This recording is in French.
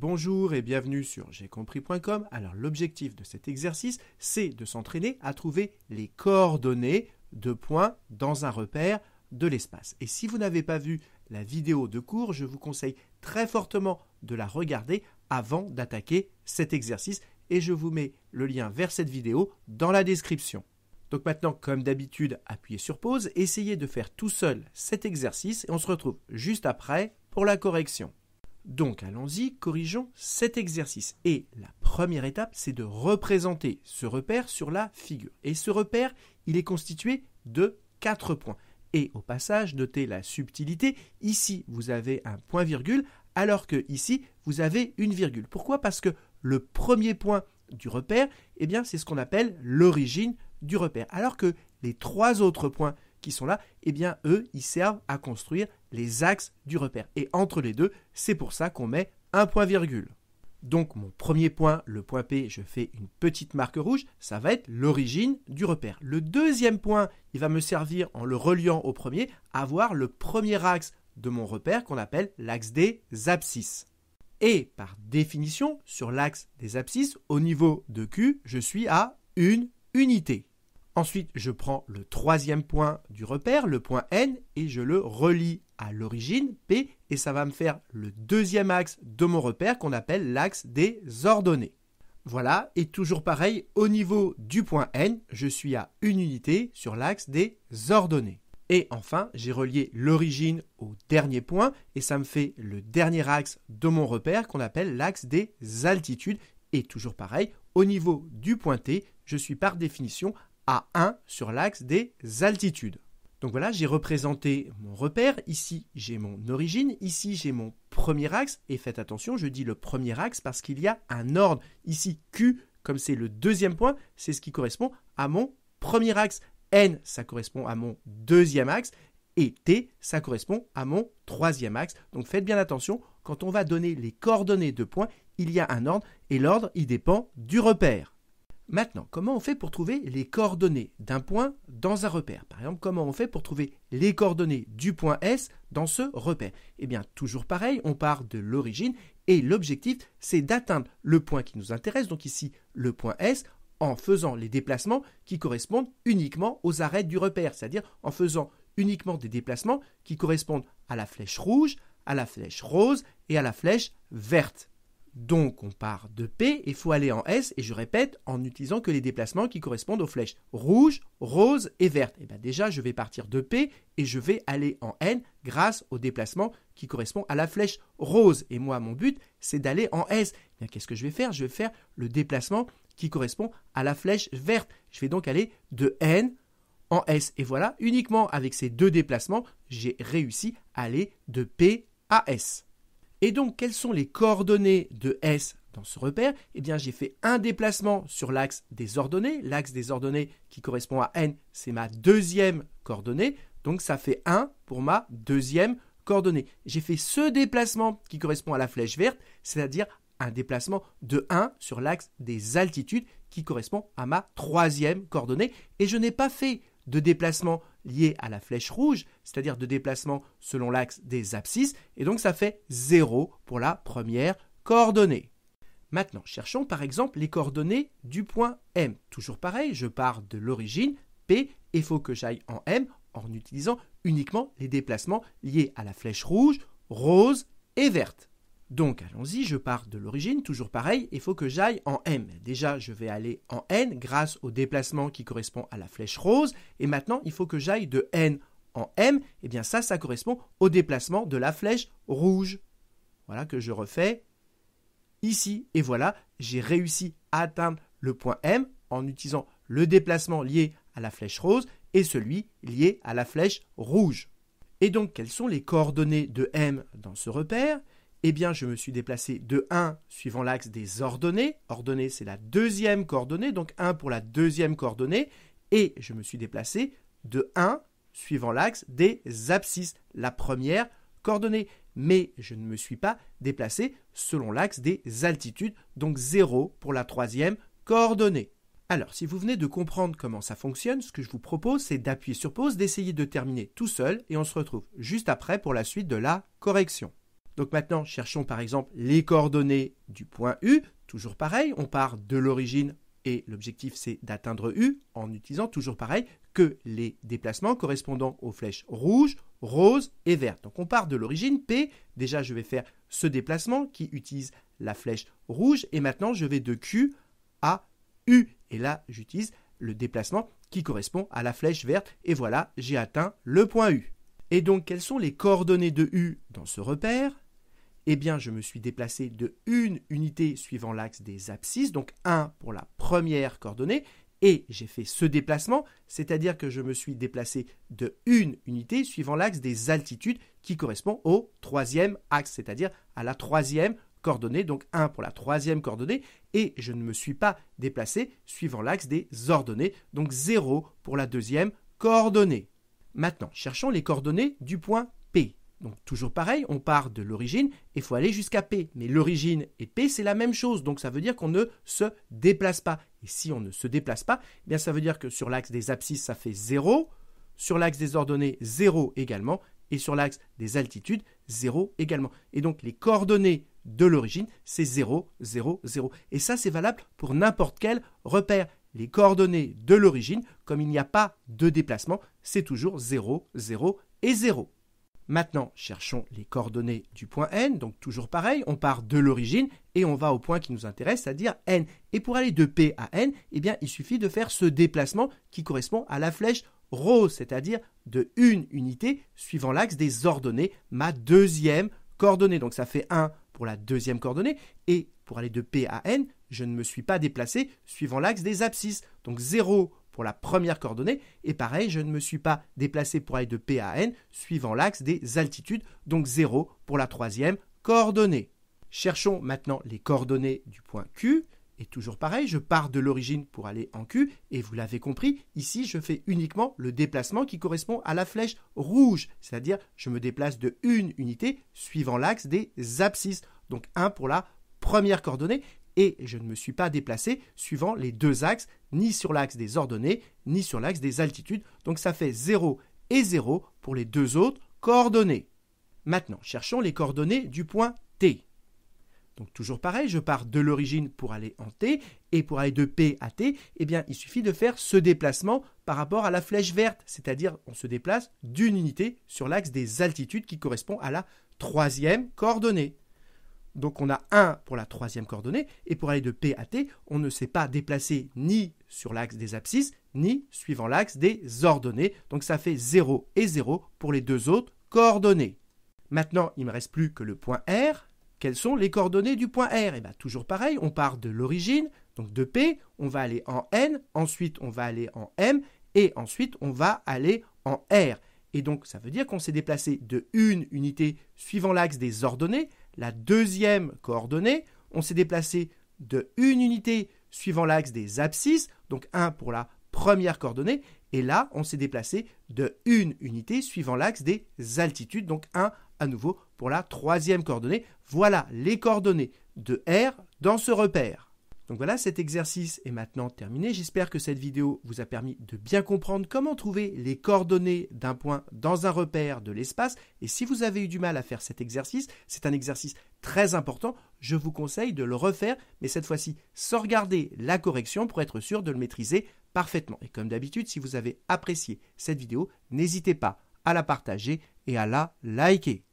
Bonjour et bienvenue sur j'ai compris.com. Alors l'objectif de cet exercice, c'est de s'entraîner à trouver les coordonnées de points dans un repère de l'espace. Et si vous n'avez pas vu la vidéo de cours, je vous conseille très fortement de la regarder avant d'attaquer cet exercice et je vous mets le lien vers cette vidéo dans la description. Donc maintenant, comme d'habitude, appuyez sur pause, essayez de faire tout seul cet exercice et on se retrouve juste après pour la correction. Donc allons-y, corrigeons cet exercice. Et la première étape, c'est de représenter ce repère sur la figure. Et ce repère, il est constitué de quatre points. Et au passage, notez la subtilité, ici vous avez un point-virgule, alors que ici vous avez une virgule. Pourquoi Parce que le premier point du repère, eh bien c'est ce qu'on appelle l'origine du repère, alors que les trois autres points qui sont là, eh bien eux, ils servent à construire les axes du repère. Et entre les deux, c'est pour ça qu'on met un point virgule. Donc mon premier point, le point P, je fais une petite marque rouge, ça va être l'origine du repère. Le deuxième point, il va me servir en le reliant au premier à voir le premier axe de mon repère qu'on appelle l'axe des abscisses. Et par définition, sur l'axe des abscisses, au niveau de Q, je suis à une unité. Ensuite, je prends le troisième point du repère, le point N, et je le relie à l'origine P, et ça va me faire le deuxième axe de mon repère qu'on appelle l'axe des ordonnées. Voilà, et toujours pareil, au niveau du point N, je suis à une unité sur l'axe des ordonnées. Et enfin, j'ai relié l'origine au dernier point, et ça me fait le dernier axe de mon repère qu'on appelle l'axe des altitudes. Et toujours pareil, au niveau du point T, je suis par définition à 1 sur l'axe des altitudes. Donc voilà, j'ai représenté mon repère, ici j'ai mon origine, ici j'ai mon premier axe, et faites attention, je dis le premier axe parce qu'il y a un ordre. Ici Q, comme c'est le deuxième point, c'est ce qui correspond à mon premier axe. N, ça correspond à mon deuxième axe, et T, ça correspond à mon troisième axe. Donc faites bien attention, quand on va donner les coordonnées de points, il y a un ordre, et l'ordre, il dépend du repère. Maintenant, comment on fait pour trouver les coordonnées d'un point dans un repère Par exemple, comment on fait pour trouver les coordonnées du point S dans ce repère Eh bien, toujours pareil, on part de l'origine et l'objectif, c'est d'atteindre le point qui nous intéresse, donc ici le point S, en faisant les déplacements qui correspondent uniquement aux arêtes du repère, c'est-à-dire en faisant uniquement des déplacements qui correspondent à la flèche rouge, à la flèche rose et à la flèche verte. Donc on part de P et il faut aller en S, et je répète, en utilisant que les déplacements qui correspondent aux flèches rouge, rose et verte. Eh bien déjà, je vais partir de P et je vais aller en N grâce au déplacement qui correspond à la flèche rose. Et moi, mon but, c'est d'aller en S. Eh qu'est-ce que je vais faire Je vais faire le déplacement qui correspond à la flèche verte. Je vais donc aller de N en S. Et voilà, uniquement avec ces deux déplacements, j'ai réussi à aller de P à S. Et donc, quelles sont les coordonnées de S dans ce repère Eh bien, j'ai fait un déplacement sur l'axe des ordonnées. L'axe des ordonnées qui correspond à N, c'est ma deuxième coordonnée. Donc, ça fait 1 pour ma deuxième coordonnée. J'ai fait ce déplacement qui correspond à la flèche verte, c'est-à-dire un déplacement de 1 sur l'axe des altitudes qui correspond à ma troisième coordonnée. Et je n'ai pas fait de déplacement lié à la flèche rouge, c'est-à-dire de déplacement selon l'axe des abscisses, et donc ça fait 0 pour la première coordonnée. Maintenant, cherchons par exemple les coordonnées du point M. Toujours pareil, je pars de l'origine P et faut que j'aille en M en utilisant uniquement les déplacements liés à la flèche rouge, rose et verte. Donc allons-y, je pars de l'origine, toujours pareil, il faut que j'aille en M. Déjà, je vais aller en N grâce au déplacement qui correspond à la flèche rose, et maintenant, il faut que j'aille de N en M, et bien ça, ça correspond au déplacement de la flèche rouge. Voilà que je refais ici, et voilà, j'ai réussi à atteindre le point M en utilisant le déplacement lié à la flèche rose et celui lié à la flèche rouge. Et donc, quelles sont les coordonnées de M dans ce repère eh bien, je me suis déplacé de 1 suivant l'axe des ordonnées. Ordonnée, c'est la deuxième coordonnée, donc 1 pour la deuxième coordonnée. Et je me suis déplacé de 1 suivant l'axe des abscisses, la première coordonnée. Mais je ne me suis pas déplacé selon l'axe des altitudes, donc 0 pour la troisième coordonnée. Alors, si vous venez de comprendre comment ça fonctionne, ce que je vous propose, c'est d'appuyer sur pause, d'essayer de terminer tout seul, et on se retrouve juste après pour la suite de la correction. Donc maintenant, cherchons par exemple les coordonnées du point U. Toujours pareil, on part de l'origine et l'objectif c'est d'atteindre U en utilisant toujours pareil que les déplacements correspondant aux flèches rouge, rose et verte. Donc on part de l'origine P. Déjà, je vais faire ce déplacement qui utilise la flèche rouge et maintenant je vais de Q à U. Et là, j'utilise le déplacement qui correspond à la flèche verte et voilà, j'ai atteint le point U. Et donc, quelles sont les coordonnées de U dans ce repère eh bien je me suis déplacé de une unité suivant l'axe des abscisses, donc 1 pour la première coordonnée, et j'ai fait ce déplacement, c'est-à-dire que je me suis déplacé de une unité suivant l'axe des altitudes qui correspond au troisième axe, c'est-à-dire à la troisième coordonnée, donc 1 pour la troisième coordonnée, et je ne me suis pas déplacé suivant l'axe des ordonnées, donc 0 pour la deuxième coordonnée. Maintenant, cherchons les coordonnées du point donc toujours pareil, on part de l'origine et il faut aller jusqu'à P. Mais l'origine et P, c'est la même chose. Donc ça veut dire qu'on ne se déplace pas. Et si on ne se déplace pas, eh bien ça veut dire que sur l'axe des abscisses, ça fait 0. Sur l'axe des ordonnées, 0 également. Et sur l'axe des altitudes, 0 également. Et donc les coordonnées de l'origine, c'est 0, 0, 0. Et ça, c'est valable pour n'importe quel repère. Les coordonnées de l'origine, comme il n'y a pas de déplacement, c'est toujours 0, 0 et 0. Maintenant, cherchons les coordonnées du point n, donc toujours pareil, on part de l'origine et on va au point qui nous intéresse, c'est-à-dire n. Et pour aller de p à n, eh bien, il suffit de faire ce déplacement qui correspond à la flèche rose, c'est-à-dire de une unité suivant l'axe des ordonnées, ma deuxième coordonnée. Donc ça fait 1 pour la deuxième coordonnée, et pour aller de p à n, je ne me suis pas déplacé suivant l'axe des abscisses. Donc 0 pour la première coordonnée. Et pareil, je ne me suis pas déplacé pour aller de P à N suivant l'axe des altitudes, donc 0 pour la troisième coordonnée. Cherchons maintenant les coordonnées du point Q. Et toujours pareil, je pars de l'origine pour aller en Q, et vous l'avez compris, ici je fais uniquement le déplacement qui correspond à la flèche rouge, c'est-à-dire je me déplace de une unité suivant l'axe des abscisses, donc 1 pour la Première coordonnée, et je ne me suis pas déplacé suivant les deux axes, ni sur l'axe des ordonnées, ni sur l'axe des altitudes. Donc ça fait 0 et 0 pour les deux autres coordonnées. Maintenant, cherchons les coordonnées du point T. Donc toujours pareil, je pars de l'origine pour aller en T, et pour aller de P à T, eh bien il suffit de faire ce déplacement par rapport à la flèche verte, c'est-à-dire on se déplace d'une unité sur l'axe des altitudes qui correspond à la troisième coordonnée. Donc on a 1 pour la troisième coordonnée, et pour aller de P à T, on ne s'est pas déplacé ni sur l'axe des abscisses, ni suivant l'axe des ordonnées. Donc ça fait 0 et 0 pour les deux autres coordonnées. Maintenant, il ne me reste plus que le point R. Quelles sont les coordonnées du point R Et eh ben, toujours pareil, on part de l'origine, donc de P, on va aller en N, ensuite on va aller en M, et ensuite on va aller en R. Et donc ça veut dire qu'on s'est déplacé de une unité suivant l'axe des ordonnées la deuxième coordonnée, on s'est déplacé de une unité suivant l'axe des abscisses, donc 1 pour la première coordonnée, et là, on s'est déplacé de une unité suivant l'axe des altitudes, donc 1 à nouveau pour la troisième coordonnée. Voilà les coordonnées de R dans ce repère. Donc voilà, cet exercice est maintenant terminé. J'espère que cette vidéo vous a permis de bien comprendre comment trouver les coordonnées d'un point dans un repère de l'espace. Et si vous avez eu du mal à faire cet exercice, c'est un exercice très important, je vous conseille de le refaire, mais cette fois-ci sans regarder la correction pour être sûr de le maîtriser parfaitement. Et comme d'habitude, si vous avez apprécié cette vidéo, n'hésitez pas à la partager et à la liker.